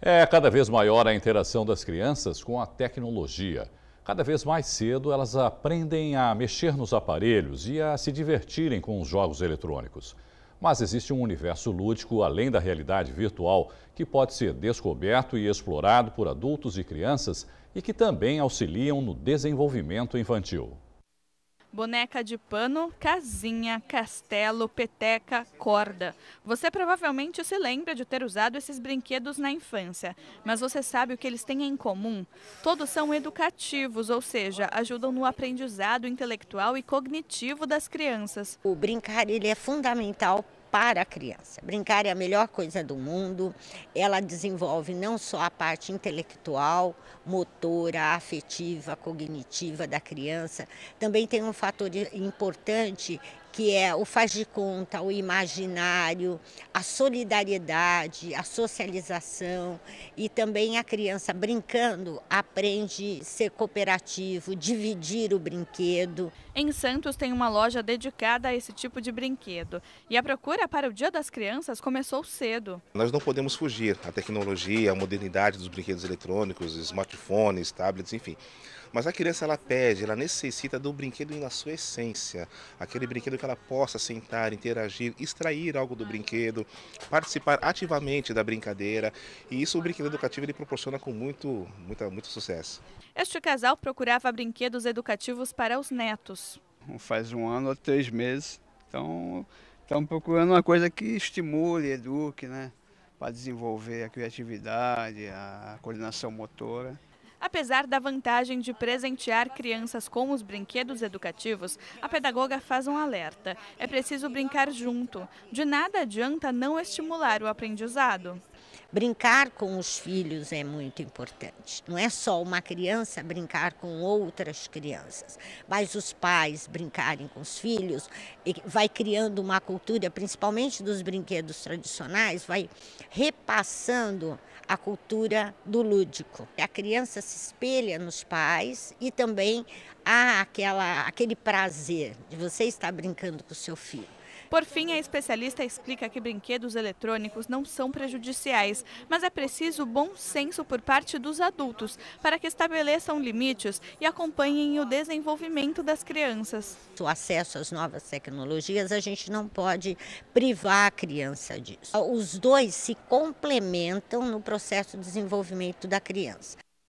É cada vez maior a interação das crianças com a tecnologia. Cada vez mais cedo elas aprendem a mexer nos aparelhos e a se divertirem com os jogos eletrônicos. Mas existe um universo lúdico além da realidade virtual que pode ser descoberto e explorado por adultos e crianças e que também auxiliam no desenvolvimento infantil boneca de pano, casinha, castelo, peteca, corda. Você provavelmente se lembra de ter usado esses brinquedos na infância, mas você sabe o que eles têm em comum? Todos são educativos, ou seja, ajudam no aprendizado intelectual e cognitivo das crianças. O brincar ele é fundamental para a criança. Brincar é a melhor coisa do mundo. Ela desenvolve não só a parte intelectual, motora, afetiva, cognitiva da criança, também tem um fator importante que é o faz de conta, o imaginário, a solidariedade, a socialização e também a criança brincando aprende a ser cooperativo, dividir o brinquedo. Em Santos tem uma loja dedicada a esse tipo de brinquedo e a procura para o Dia das Crianças começou cedo. Nós não podemos fugir à tecnologia, à modernidade dos brinquedos eletrônicos, smartphones, tablets, enfim. Mas a criança ela pede, ela necessita do brinquedo na sua essência, aquele brinquedo que ela possa sentar, interagir, extrair algo do brinquedo, participar ativamente da brincadeira e isso o brinquedo educativo ele proporciona com muito, muito, muito sucesso. Este casal procurava brinquedos educativos para os netos faz um ano ou três meses. Então, estamos procurando uma coisa que estimule, eduque, né? Para desenvolver a criatividade, a coordenação motora. Apesar da vantagem de presentear crianças com os brinquedos educativos, a pedagoga faz um alerta. É preciso brincar junto. De nada adianta não estimular o aprendizado. Brincar com os filhos é muito importante. Não é só uma criança brincar com outras crianças, mas os pais brincarem com os filhos, e vai criando uma cultura, principalmente dos brinquedos tradicionais, vai repassando a cultura do lúdico. A criança se espelha nos pais e também há aquela, aquele prazer de você estar brincando com o seu filho. Por fim, a especialista explica que brinquedos eletrônicos não são prejudiciais, mas é preciso bom senso por parte dos adultos para que estabeleçam limites e acompanhem o desenvolvimento das crianças. O acesso às novas tecnologias, a gente não pode privar a criança disso. Os dois se complementam no processo de desenvolvimento da criança.